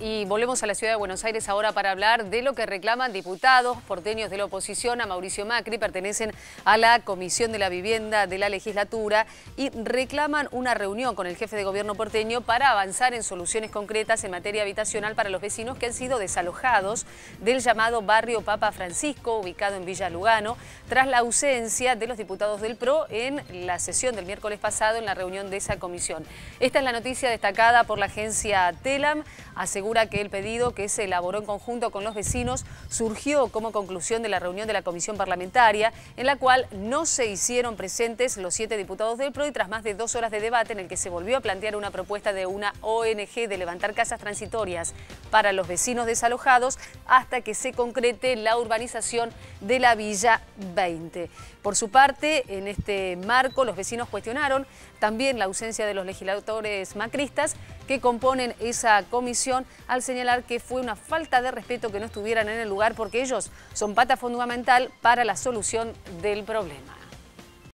Y volvemos a la ciudad de Buenos Aires ahora para hablar de lo que reclaman diputados porteños de la oposición a Mauricio Macri, pertenecen a la Comisión de la Vivienda de la legislatura y reclaman una reunión con el jefe de gobierno porteño para avanzar en soluciones concretas en materia habitacional para los vecinos que han sido desalojados del llamado barrio Papa Francisco, ubicado en Villa Lugano, tras la ausencia de los diputados del PRO en la sesión del miércoles pasado en la reunión de esa comisión. Esta es la noticia destacada por la agencia TELAM. Hace asegura que el pedido que se elaboró en conjunto con los vecinos surgió como conclusión de la reunión de la comisión parlamentaria, en la cual no se hicieron presentes los siete diputados del PRO y tras más de dos horas de debate en el que se volvió a plantear una propuesta de una ONG de levantar casas transitorias para los vecinos desalojados hasta que se concrete la urbanización de la Villa 20. Por su parte, en este marco los vecinos cuestionaron también la ausencia de los legisladores macristas que componen esa comisión al señalar que fue una falta de respeto que no estuvieran en el lugar porque ellos son pata fundamental para la solución del problema.